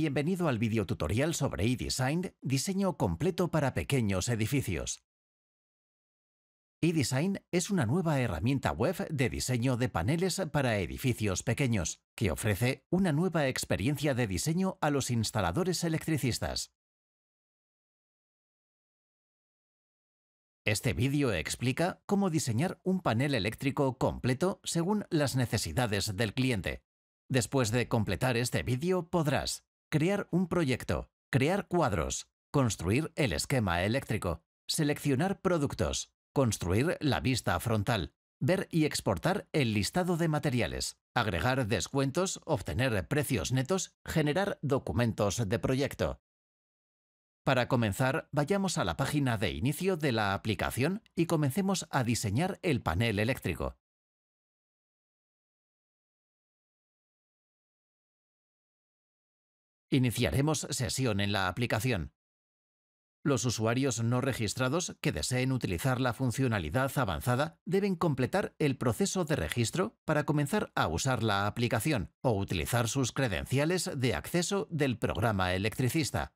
Bienvenido al tutorial sobre eDesign, diseño completo para pequeños edificios. eDesign es una nueva herramienta web de diseño de paneles para edificios pequeños, que ofrece una nueva experiencia de diseño a los instaladores electricistas. Este vídeo explica cómo diseñar un panel eléctrico completo según las necesidades del cliente. Después de completar este vídeo podrás crear un proyecto, crear cuadros, construir el esquema eléctrico, seleccionar productos, construir la vista frontal, ver y exportar el listado de materiales, agregar descuentos, obtener precios netos, generar documentos de proyecto. Para comenzar, vayamos a la página de inicio de la aplicación y comencemos a diseñar el panel eléctrico. Iniciaremos sesión en la aplicación. Los usuarios no registrados que deseen utilizar la funcionalidad avanzada deben completar el proceso de registro para comenzar a usar la aplicación o utilizar sus credenciales de acceso del programa electricista.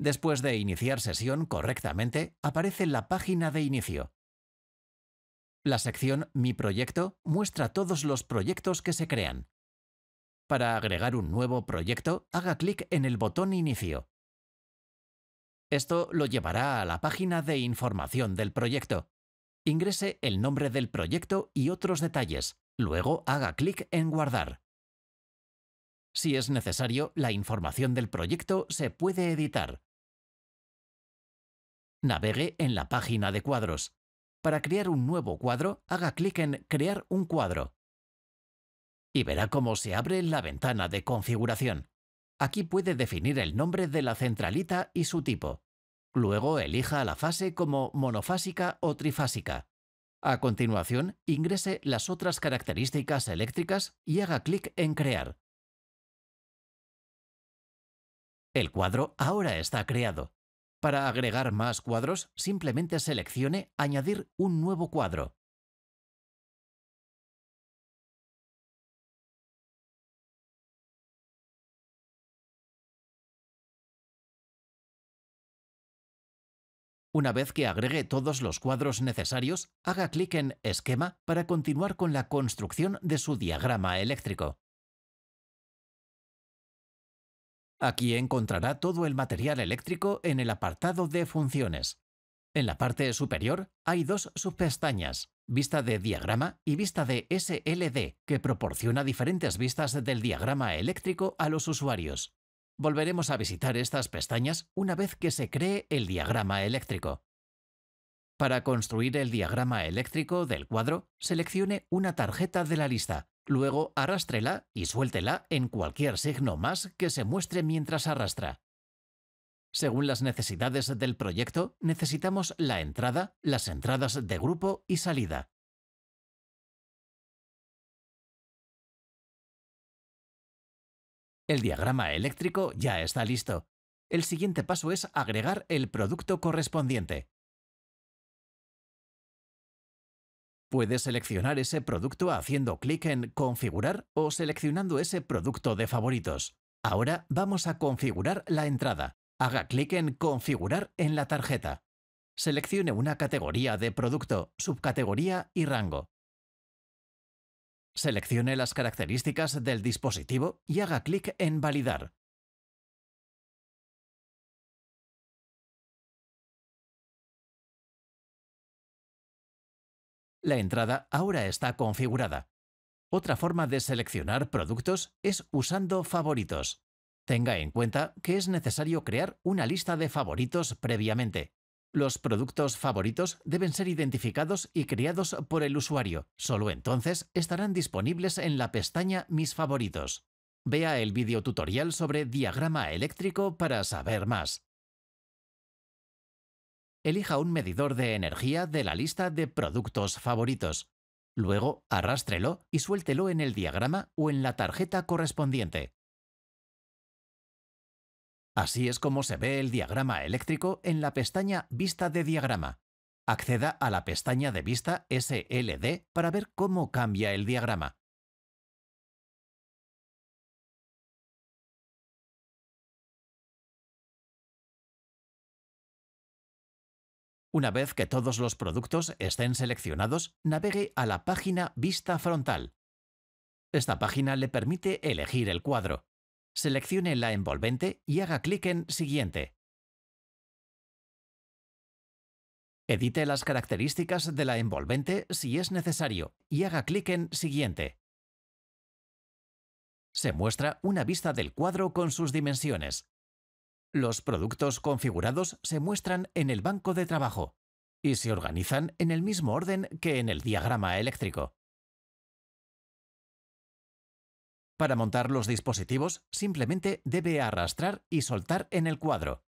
Después de iniciar sesión correctamente, aparece la página de inicio. La sección Mi proyecto muestra todos los proyectos que se crean, para agregar un nuevo proyecto, haga clic en el botón Inicio. Esto lo llevará a la página de información del proyecto. Ingrese el nombre del proyecto y otros detalles. Luego haga clic en Guardar. Si es necesario, la información del proyecto se puede editar. Navegue en la página de cuadros. Para crear un nuevo cuadro, haga clic en Crear un cuadro y verá cómo se abre la ventana de configuración. Aquí puede definir el nombre de la centralita y su tipo. Luego elija la fase como monofásica o trifásica. A continuación, ingrese las otras características eléctricas y haga clic en Crear. El cuadro ahora está creado. Para agregar más cuadros, simplemente seleccione Añadir un nuevo cuadro. Una vez que agregue todos los cuadros necesarios, haga clic en Esquema para continuar con la construcción de su diagrama eléctrico. Aquí encontrará todo el material eléctrico en el apartado de Funciones. En la parte superior hay dos subpestañas, Vista de diagrama y Vista de SLD, que proporciona diferentes vistas del diagrama eléctrico a los usuarios. Volveremos a visitar estas pestañas una vez que se cree el diagrama eléctrico. Para construir el diagrama eléctrico del cuadro, seleccione una tarjeta de la lista, luego arrástrela y suéltela en cualquier signo más que se muestre mientras arrastra. Según las necesidades del proyecto, necesitamos la entrada, las entradas de grupo y salida. El diagrama eléctrico ya está listo. El siguiente paso es agregar el producto correspondiente. Puedes seleccionar ese producto haciendo clic en Configurar o seleccionando ese producto de favoritos. Ahora vamos a configurar la entrada. Haga clic en Configurar en la tarjeta. Seleccione una categoría de producto, subcategoría y rango. Seleccione las características del dispositivo y haga clic en Validar. La entrada ahora está configurada. Otra forma de seleccionar productos es usando favoritos. Tenga en cuenta que es necesario crear una lista de favoritos previamente. Los productos favoritos deben ser identificados y creados por el usuario. Solo entonces estarán disponibles en la pestaña Mis favoritos. Vea el tutorial sobre diagrama eléctrico para saber más. Elija un medidor de energía de la lista de productos favoritos. Luego, arrástrelo y suéltelo en el diagrama o en la tarjeta correspondiente. Así es como se ve el diagrama eléctrico en la pestaña Vista de diagrama. Acceda a la pestaña de vista SLD para ver cómo cambia el diagrama. Una vez que todos los productos estén seleccionados, navegue a la página Vista frontal. Esta página le permite elegir el cuadro. Seleccione la envolvente y haga clic en Siguiente. Edite las características de la envolvente si es necesario y haga clic en Siguiente. Se muestra una vista del cuadro con sus dimensiones. Los productos configurados se muestran en el banco de trabajo y se organizan en el mismo orden que en el diagrama eléctrico. Para montar los dispositivos, simplemente debe arrastrar y soltar en el cuadro.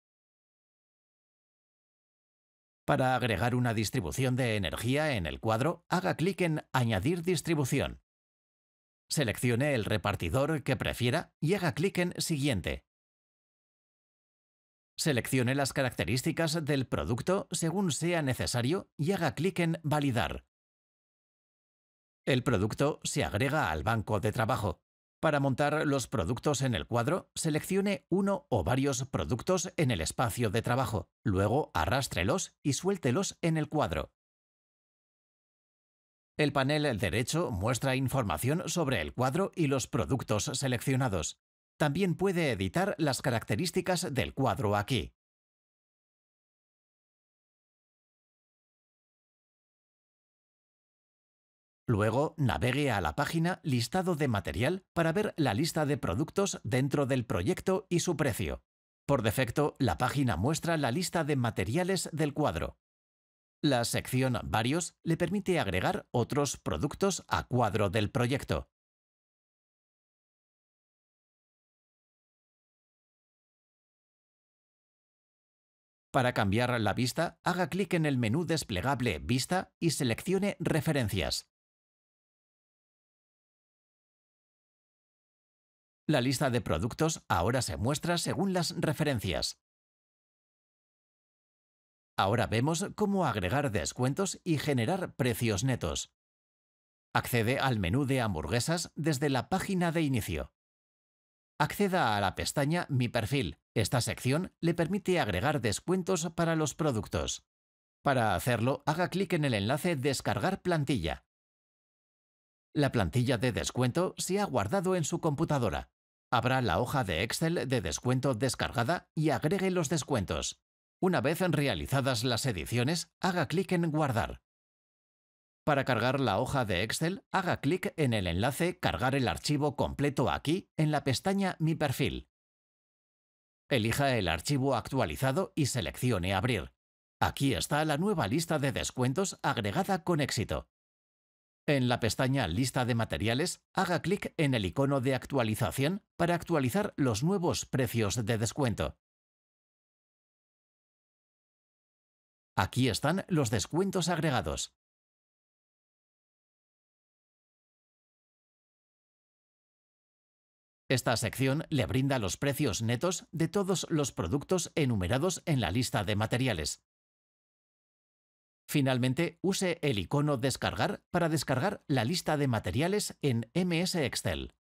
Para agregar una distribución de energía en el cuadro, haga clic en Añadir distribución. Seleccione el repartidor que prefiera y haga clic en Siguiente. Seleccione las características del producto según sea necesario y haga clic en Validar. El producto se agrega al banco de trabajo. Para montar los productos en el cuadro, seleccione uno o varios productos en el espacio de trabajo, luego arrástrelos y suéltelos en el cuadro. El panel derecho muestra información sobre el cuadro y los productos seleccionados. También puede editar las características del cuadro aquí. Luego navegue a la página Listado de material para ver la lista de productos dentro del proyecto y su precio. Por defecto, la página muestra la lista de materiales del cuadro. La sección Varios le permite agregar otros productos a cuadro del proyecto. Para cambiar la vista, haga clic en el menú desplegable Vista y seleccione Referencias. La lista de productos ahora se muestra según las referencias. Ahora vemos cómo agregar descuentos y generar precios netos. Accede al menú de hamburguesas desde la página de inicio. Acceda a la pestaña Mi perfil. Esta sección le permite agregar descuentos para los productos. Para hacerlo, haga clic en el enlace Descargar plantilla. La plantilla de descuento se ha guardado en su computadora. Abra la hoja de Excel de descuento descargada y agregue los descuentos. Una vez realizadas las ediciones, haga clic en Guardar. Para cargar la hoja de Excel, haga clic en el enlace Cargar el archivo completo aquí en la pestaña Mi perfil. Elija el archivo actualizado y seleccione Abrir. Aquí está la nueva lista de descuentos agregada con éxito. En la pestaña Lista de materiales, haga clic en el icono de actualización para actualizar los nuevos precios de descuento. Aquí están los descuentos agregados. Esta sección le brinda los precios netos de todos los productos enumerados en la lista de materiales. Finalmente, use el icono Descargar para descargar la lista de materiales en MS Excel.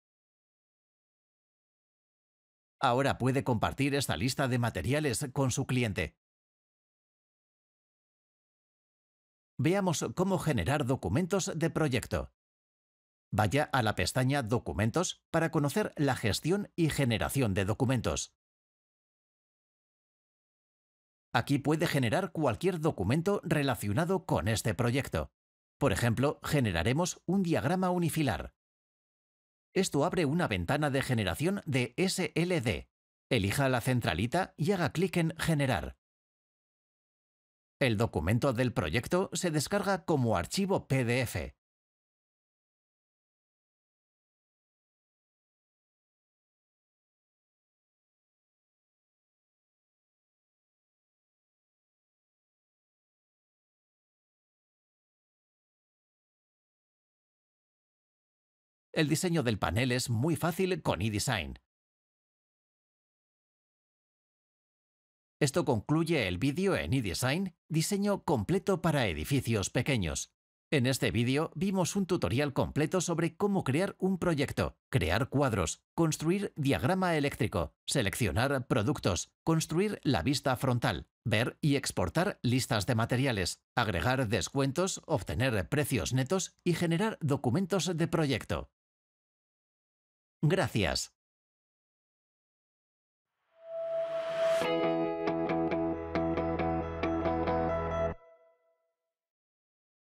Ahora puede compartir esta lista de materiales con su cliente. Veamos cómo generar documentos de proyecto. Vaya a la pestaña Documentos para conocer la gestión y generación de documentos. Aquí puede generar cualquier documento relacionado con este proyecto. Por ejemplo, generaremos un diagrama unifilar. Esto abre una ventana de generación de SLD. Elija la centralita y haga clic en Generar. El documento del proyecto se descarga como archivo PDF. El diseño del panel es muy fácil con eDesign. Esto concluye el vídeo en eDesign, diseño completo para edificios pequeños. En este vídeo vimos un tutorial completo sobre cómo crear un proyecto, crear cuadros, construir diagrama eléctrico, seleccionar productos, construir la vista frontal, ver y exportar listas de materiales, agregar descuentos, obtener precios netos y generar documentos de proyecto. Gracias.